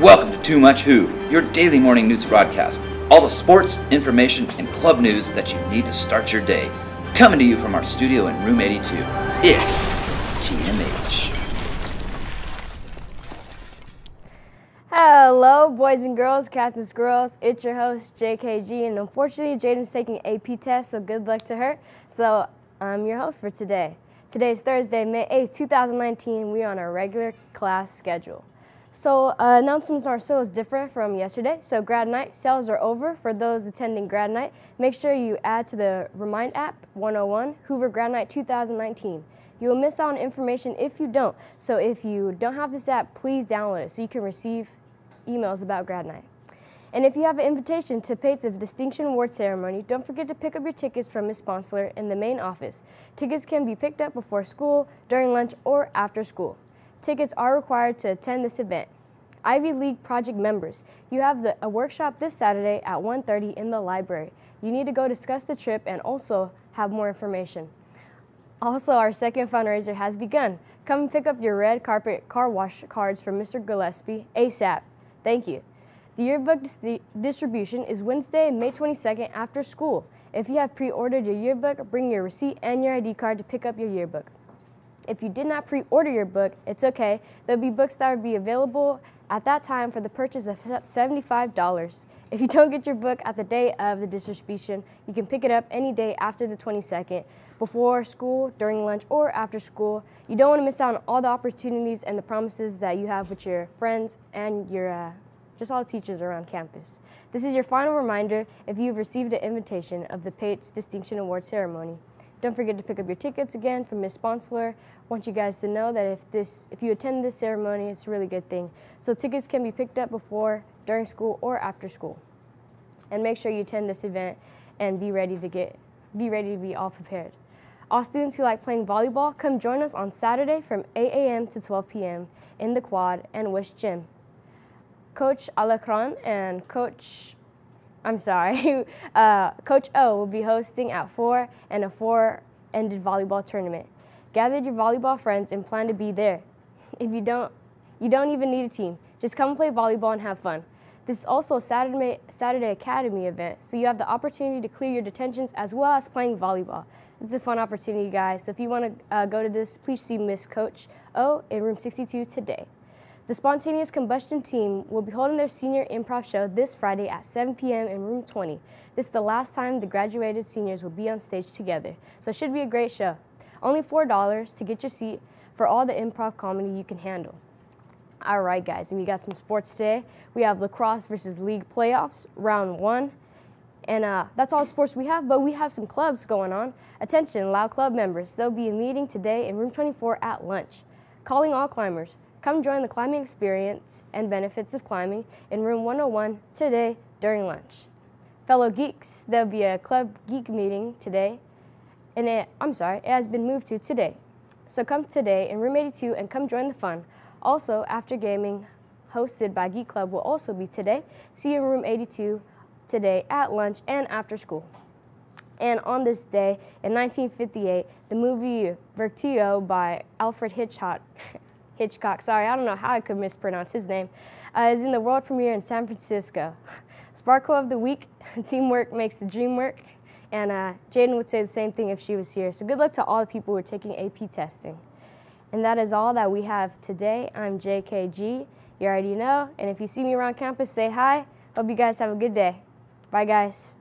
Welcome to Too Much Hoove, your daily morning news broadcast. All the sports, information, and club news that you need to start your day. Coming to you from our studio in Room 82. It's TMH. Hello, boys and girls, cats and squirrels. It's your host, JKG, and unfortunately, Jaden's taking AP test, so good luck to her. So, I'm your host for today. Today is Thursday, May 8th, 2019. We are on our regular class schedule. So uh, announcements are so different from yesterday. So grad night sales are over for those attending grad night. Make sure you add to the Remind app 101 Hoover Grad Night 2019. You will miss out on information if you don't. So if you don't have this app, please download it so you can receive emails about grad night. And if you have an invitation to Pates of Distinction Award Ceremony, don't forget to pick up your tickets from Ms. Sponsor in the main office. Tickets can be picked up before school, during lunch, or after school. Tickets are required to attend this event. Ivy League project members, you have the, a workshop this Saturday at 1.30 in the library. You need to go discuss the trip and also have more information. Also, our second fundraiser has begun. Come pick up your red carpet car wash cards from Mr. Gillespie ASAP. Thank you. The yearbook dis distribution is Wednesday, May 22nd after school. If you have pre-ordered your yearbook, bring your receipt and your ID card to pick up your yearbook. If you did not pre-order your book, it's okay. There'll be books that will be available at that time for the purchase of $75. If you don't get your book at the day of the distribution, you can pick it up any day after the 22nd, before school, during lunch, or after school. You don't want to miss out on all the opportunities and the promises that you have with your friends and your uh, just all teachers around campus. This is your final reminder if you've received an invitation of the Pates Distinction Award Ceremony. Don't forget to pick up your tickets again from Miss Sponsler. Want you guys to know that if this, if you attend this ceremony, it's a really good thing. So tickets can be picked up before, during school, or after school. And make sure you attend this event and be ready to get, be ready to be all prepared. All students who like playing volleyball, come join us on Saturday from 8 a.m. to 12 p.m. in the quad and West Gym. Coach Alakran and Coach I'm sorry, uh, Coach O will be hosting at 4 and a 4-ended volleyball tournament. Gather your volleyball friends and plan to be there. If you don't, you don't even need a team. Just come play volleyball and have fun. This is also a Saturday, Saturday Academy event, so you have the opportunity to clear your detentions as well as playing volleyball. It's a fun opportunity, guys. So if you want to uh, go to this, please see Miss Coach O in room 62 today. The Spontaneous Combustion team will be holding their senior improv show this Friday at 7 p.m. in room 20. This is the last time the graduated seniors will be on stage together, so it should be a great show. Only $4 to get your seat for all the improv comedy you can handle. All right, guys, and we got some sports today. We have lacrosse versus league playoffs, round one. And uh, that's all sports we have, but we have some clubs going on. Attention, Loud Club members, there'll be a meeting today in room 24 at lunch calling all climbers. Come join the climbing experience and benefits of climbing in room 101 today during lunch. Fellow geeks, there'll be a club geek meeting today, and it, I'm sorry, it has been moved to today. So come today in room 82 and come join the fun. Also, after gaming hosted by Geek Club will also be today. See you in room 82 today at lunch and after school. And on this day, in 1958, the movie Vertigo by Alfred Hitchcock, Hitchcock, sorry, I don't know how I could mispronounce his name, uh, is in the world premiere in San Francisco. Sparkle of the week, teamwork makes the dream work. And uh, Jaden would say the same thing if she was here. So good luck to all the people who are taking AP testing. And that is all that we have today. I'm JKG. You already know. And if you see me around campus, say hi. Hope you guys have a good day. Bye, guys.